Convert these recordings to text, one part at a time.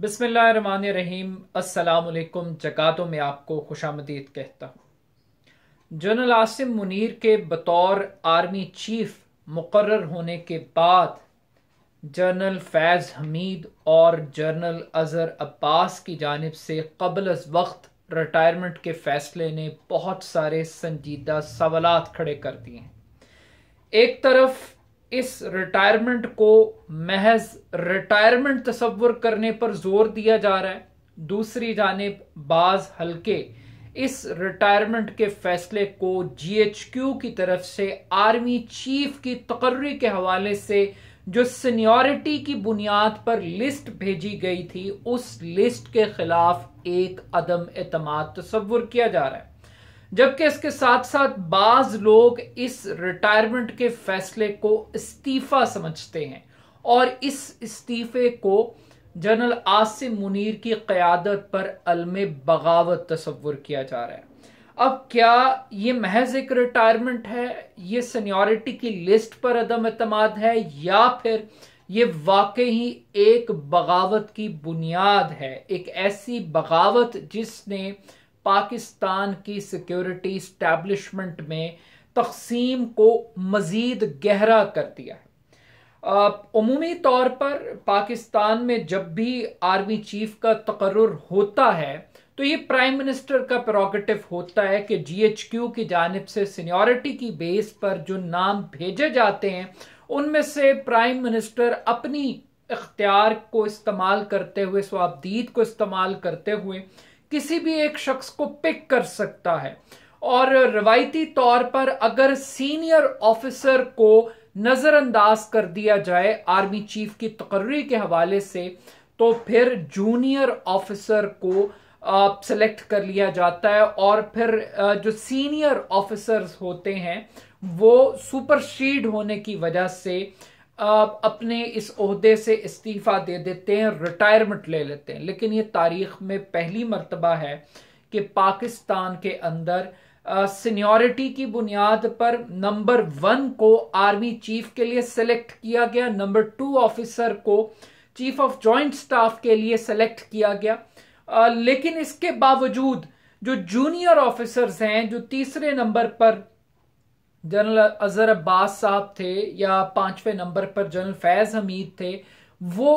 बिसमीम असलकुम जकातों में आपको खुशामदीद कहता हूँ जनरल आसिम मुनीर के बतौर आर्मी चीफ मुकर होने के बाद जनरल फैज़ हमीद और जनरल अज़हर अब्बास की जानब से कबल अज वक्त रिटायरमेंट के फ़ैसले ने बहुत सारे संजीदा सवाल खड़े कर दिए हैं एक तरफ इस रिटायरमेंट को महज रिटायरमेंट तस्वर करने पर जोर दिया जा रहा है दूसरी जानब बाज हल्के इस रिटायरमेंट के फैसले को जीएचक्यू की तरफ से आर्मी चीफ की तकर्री के हवाले से जो सीनियोरिटी की बुनियाद पर लिस्ट भेजी गई थी उस लिस्ट के खिलाफ एक अदम एतम तस्वर किया जा रहा है जबकि इसके साथ साथ बाज लोग इस रिटायरमेंट के फैसले को इस्तीफा समझते हैं और इस इस्तीफे को जनरल आसिम मुनीर की क़्यादत पर अलम बगावत तस्वुर किया जा रहा है अब क्या ये महज एक रिटायरमेंट है ये सीनियोरिटी की लिस्ट पर अदम अतमाद है या फिर ये वाकई ही एक बगावत की बुनियाद है एक ऐसी बगावत जिसने पाकिस्तान की सिक्योरिटी स्टैब्लिशमेंट में तकसीम को मज़ीद गहरा कर दिया है अमूमी तौर पर पाकिस्तान में जब भी आर्मी चीफ का तकर्र होता है तो ये प्राइम मिनिस्टर का प्रोगेटिव होता है कि जीएचक्यू की जानब से सीनियोरिटी की बेस पर जो नाम भेजे जाते हैं उनमें से प्राइम मिनिस्टर अपनी इख्तियार को इस्तेमाल करते हुए स्वाबदीद को इस्तेमाल करते हुए किसी भी एक शख्स को पिक कर सकता है और रवायती तौर पर अगर सीनियर ऑफिसर को नज़रअंदाज कर दिया जाए आर्मी चीफ की तकर्री के हवाले से तो फिर जूनियर ऑफिसर को सेलेक्ट कर लिया जाता है और फिर जो सीनियर ऑफिसर्स होते हैं वो सुपरशीड होने की वजह से अपने इस अहदे से इस्तीफ़ा दे देते हैं रिटायरमेंट ले लेते हैं लेकिन ये तारीख में पहली मरतबा है कि पाकिस्तान के अंदर सीनियोरिटी की बुनियाद पर नंबर वन को आर्मी चीफ के लिए सेलेक्ट किया गया नंबर टू ऑफिसर को चीफ ऑफ जॉइंट स्टाफ के लिए सेलेक्ट किया गया आ, लेकिन इसके बावजूद जो जूनियर ऑफिसर्स हैं जो तीसरे नंबर पर जनरल अजहर अब्बास साहब थे या पांचवें नंबर पर जनरल फैज़ हमीद थे वो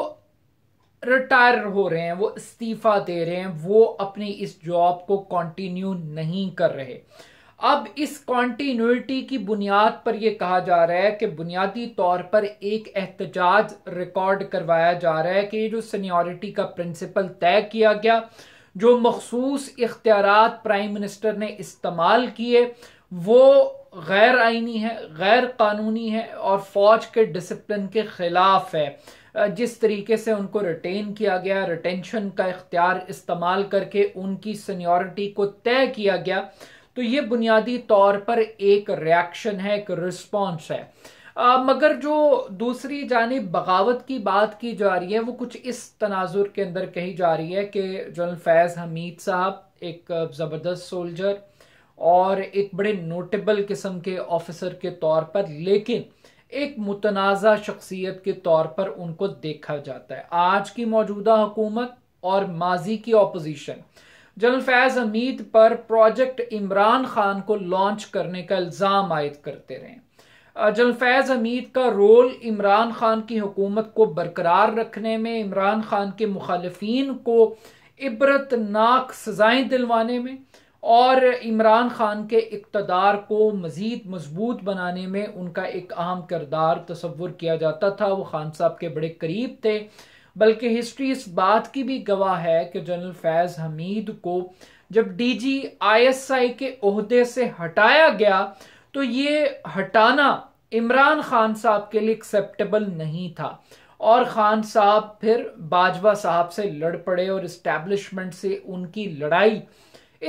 रिटायर हो रहे हैं वो इस्तीफा दे रहे हैं वो अपनी इस जॉब को कंटिन्यू नहीं कर रहे अब इस कॉन्टीन्यूटी की बुनियाद पर यह कहा जा रहा है कि बुनियादी तौर पर एक एहतजाज रिकॉर्ड करवाया जा रहा है कि जो सीनियोरिटी का प्रिंसिपल तय किया गया जो मखसूस इख्तियार प्राइम मिनिस्टर ने इस्तेमाल किए वो गैर आइनी है गैर कानूनी है और फौज के डिसिप्लिन के खिलाफ है जिस तरीके से उनको रिटेन किया गया रिटेंशन का इख्तियार इस्तेमाल करके उनकी सीनियोरिटी को तय किया गया तो ये बुनियादी तौर पर एक रिएक्शन है एक रिस्पॉन्स है आ, मगर जो दूसरी जानब बगावत की बात की जा रही है वो कुछ इस तनाजुर के अंदर कही जा रही है कि जनरल फैज़ हमीद साहब एक ज़बरदस्त सोल्जर और एक बड़े नोटेबल किस्म के ऑफिसर के तौर पर लेकिन एक मुतनाज़ा शख्सियत के तौर पर उनको देखा जाता है आज की मौजूदा हुकूमत और माजी की ऑपोजिशन जनरल फैज़ हमीद पर प्रोजेक्ट इमरान खान को लॉन्च करने का इल्ज़ाम आयद करते रहे जनरल फैज़ हमीद का रोल इमरान खान की हुकूमत को बरकरार रखने में इमरान खान के मुखालफी को इबरतनाक सजाएं दिलवाने में और इमरान खान के इकतदार को मज़ीद मजबूत बनाने में उनका एक अहम किरदार तस्वुर किया जाता था वो खान साहब के बड़े करीब थे बल्कि हिस्ट्री इस बात की भी गवाह है कि जनरल फैज़ हमीद को जब D G I S I के अहदे से हटाया गया तो ये हटाना इमरान खान साहब के लिए एक्सेप्टेबल नहीं था और ख़ान साहब फिर बाजवा साहब से लड़ पड़े और इस्टेब्लिशमेंट से उनकी लड़ाई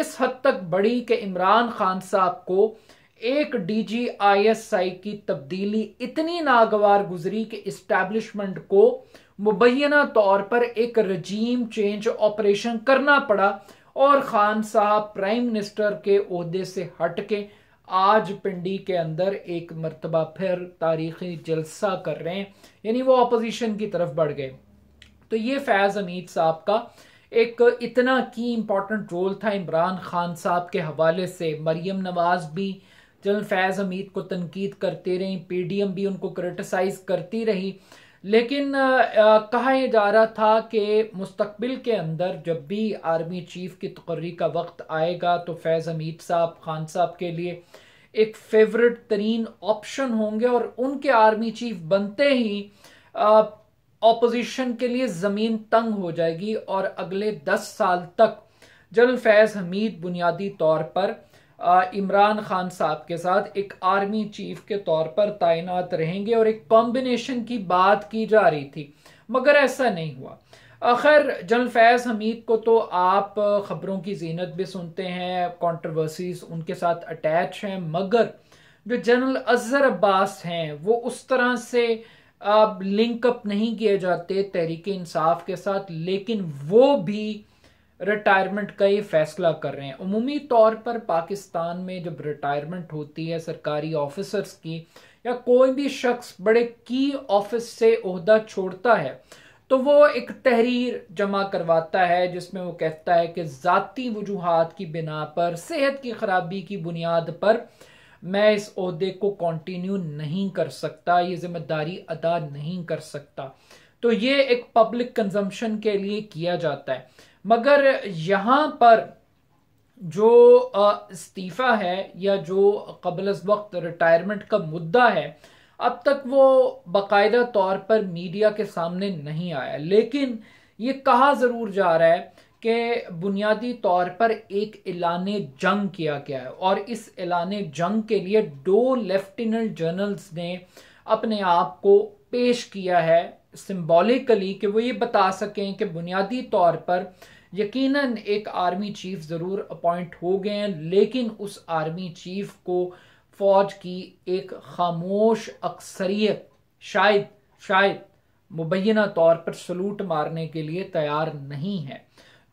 इस हद तक बढ़ी कि इमरान खान साहब को एक डीजीआईएसआई की तब्दीली इतनी नागवार गुजरी कि इस्टेब्लिशमेंट को मुबैना तौर पर एक रजीम चेंज ऑपरेशन करना पड़ा और खान साहब प्राइम मिनिस्टर के अहदे से हट के आज पिंडी के अंदर एक मरतबा फिर तारीखी जलसा कर रहे हैं यानी वो अपोजिशन की तरफ बढ़ गए तो ये फैज़ अमीद साहब का एक इतना की इम्पॉर्टेंट रोल था इमरान खान साहब के हवाले से मरीम नवाज़ भी जनरल फैज़ हमीद को तनकीद करती रहीं पीडीएम भी उनको क्रिटिसाइज करती रही लेकिन आ, आ, कहा यह जा रहा था कि मुस्तबिल के अंदर जब भी आर्मी चीफ की तकर्री का वक्त आएगा तो फैज़ हमीद साहब खान साहब के लिए एक फेवरेट तरीन ऑप्शन होंगे और उनके आर्मी चीफ बनते ही आ, ऑपोजिशन के लिए ज़मीन तंग हो जाएगी और अगले दस साल तक जनरल फैज़ हमीद बुनियादी तौर पर इमरान खान साहब के साथ एक आर्मी चीफ के तौर पर तैनात रहेंगे और एक कॉम्बिनेशन की बात की जा रही थी मगर ऐसा नहीं हुआ आखिर जनरल फैज़ हमीद को तो आप ख़बरों की जीनत भी सुनते हैं कंट्रोवर्सीज उनके साथ अटैच हैं मगर जो जनरल अजहर अब्बास हैं वो उस तरह से लिंकअप नहीं किए जाते तहरीक इंसाफ के साथ लेकिन वो भी रिटायरमेंट का ये फैसला कर रहे हैं उमूमी तौर पर पाकिस्तान में जब रिटायरमेंट होती है सरकारी ऑफिसर्स की या कोई भी शख्स बड़े की ऑफिस से अहदा छोड़ता है तो वो एक तहरीर जमा करवाता है जिसमें वो कहता है कि ज़ाती वजूहत की बिना पर सेहत की ख़राबी की बुनियाद पर मैं इस अहदे को कंटिन्यू नहीं कर सकता ये जिम्मेदारी अदा नहीं कर सकता तो ये एक पब्लिक कंजम्पशन के लिए किया जाता है मगर यहाँ पर जो इस्तीफ़ा है या जो कबल वक्त रिटायरमेंट का मुद्दा है अब तक वो बाकायदा तौर पर मीडिया के सामने नहीं आया लेकिन ये कहा ज़रूर जा रहा है कि बुनियादी तौर पर एक एलान जंग किया गया है और इस एलान जंग के लिए दो लेफ्टिनेंट जनरल्स ने अपने आप को पेश किया है सिंबॉलिकली कि वो ये बता सकें कि बुनियादी तौर पर यकीनन एक आर्मी चीफ ज़रूर अपॉइंट हो गए हैं लेकिन उस आर्मी चीफ को फ़ौज की एक खामोश अक्सरियत शायद शायद मुबैना तौर पर सलूट मारने के लिए तैयार नहीं है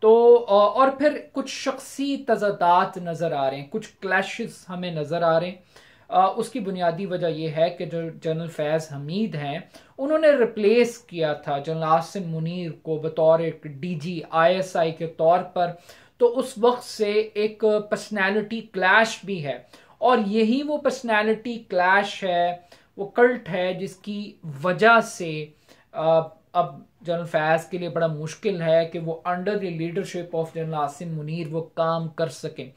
तो और फिर कुछ शख्सी तजादात नज़र आ रहे हैं कुछ क्लैश हमें नज़र आ रहे हैं उसकी बुनियादी वजह यह है कि जो जनरल फैज़ हमीद हैं उन्होंने रिप्लेस किया था जनरल आसिम मुनीर को बतौर एक D G I S I के तौर पर तो उस वक्त से एक पर्सनैलिटी क्लैश भी है और यही वो पर्सनैलिटी क्लैश है वो कल्ट है जिसकी वजह से अब जनरल फैज़ के लिए बड़ा मुश्किल है कि वो under the leadership of general Asim Munir वो काम कर सकें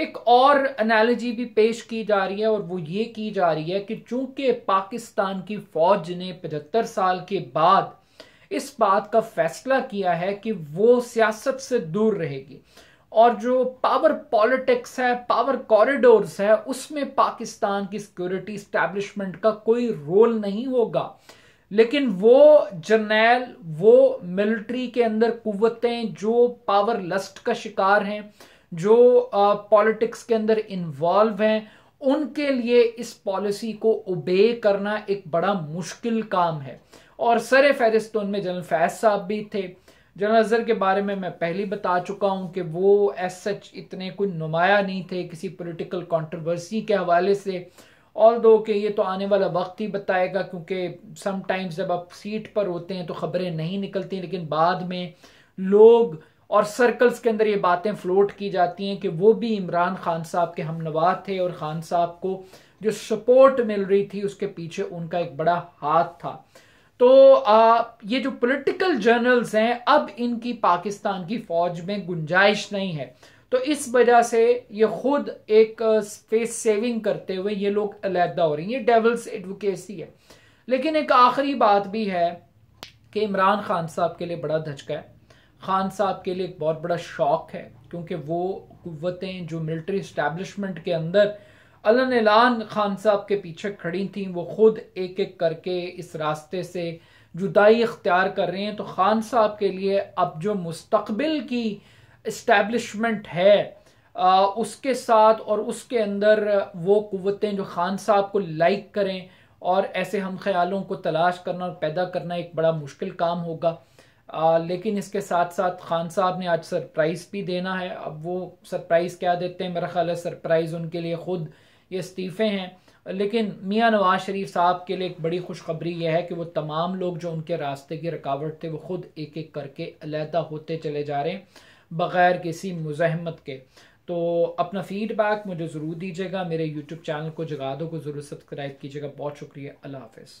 एक और एनालॉजी भी पेश की जा रही है और वो ये की जा रही है कि चूंकि पाकिस्तान की फ़ौज ने पचहत्तर साल के बाद इस बात का फैसला किया है कि वो सियासत से दूर रहेगी और जो पावर पॉलिटिक्स है पावर कॉरिडोर्स है उसमें पाकिस्तान की सिक्योरिटी स्टैब्लिशमेंट का कोई रोल नहीं होगा लेकिन वो जर्नैल वो मिलिट्री के अंदर कुवतें जो पावर लस्ट का शिकार हैं जो पॉलिटिक्स के अंदर इन्वॉल्व हैं उनके लिए इस पॉलिसी को ओबे करना एक बड़ा मुश्किल काम है और सर फहरिस्त उनमें जनरल फैज साहब भी थे जनरल अजहर के बारे में मैं पहले बता चुका हूं कि वो एस सच इतने कोई नुमाया नहीं थे किसी पॉलिटिकल कंट्रोवर्सी के हवाले से और दो के ये तो आने वाला वक्त ही बताएगा क्योंकि समटाइम्स जब आप सीट पर होते हैं तो खबरें नहीं निकलती लेकिन बाद में लोग और सर्कल्स के अंदर ये बातें फ्लोट की जाती हैं कि वो भी इमरान खान साहब के हम थे और खान साहब को जो सपोर्ट मिल रही थी उसके पीछे उनका एक बड़ा हाथ था तो आ, ये जो पॉलिटिकल जर्नल्स हैं अब इनकी पाकिस्तान की फौज में गुंजाइश नहीं है तो इस वजह से ये खुद एक फेस सेविंग करते हुए ये लोग अलहदा हो रही हैं डेवल्स एडवोकेसी है लेकिन एक आखिरी बात भी है कि इमरान खान साहब के लिए बड़ा धचका है खान साहब के लिए एक बहुत बड़ा शौक है क्योंकि वो कुतें जो मिलिट्री इस्टेबलिशमेंट के अंदर अलान खान साहब के पीछे खड़ी थी वो खुद एक एक करके इस रास्ते से जुदाई इख्तियार कर रहे हैं तो खान साहब के लिए अब जो मुस्तबिल की इस्टेब्लिशमेंट है आ, उसके साथ और उसके अंदर वो कुतें जो खान साहब को लाइक करें और ऐसे हम ख्यालों को तलाश करना और पैदा करना एक बड़ा मुश्किल काम होगा आ, लेकिन इसके साथ साथ खान साहब ने आज सरप्राइज़ भी देना है अब वो सरप्राइज़ क्या देते हैं मेरा ख्याल है सरप्राइज़ उनके लिए ख़ुद ये इस्तीफ़े हैं लेकिन मियाँ नवाज शरीफ साहब के लिए एक बड़ी खुशखबरी यह है कि वो तमाम लोग जो उनके रास्ते की रुकावट थे वो ख़ुद एक एक करके अलहदा होते चले जा रहे हैं बग़ैर किसी मुजहमत के तो अपना फीडबैक मुझे ज़रूर दीजिएगा मेरे यूट्यूब चैनल को जगा दो को ज़रूर सब्सक्राइब कीजिएगा बहुत शुक्रिया अल्लाह हाफिज़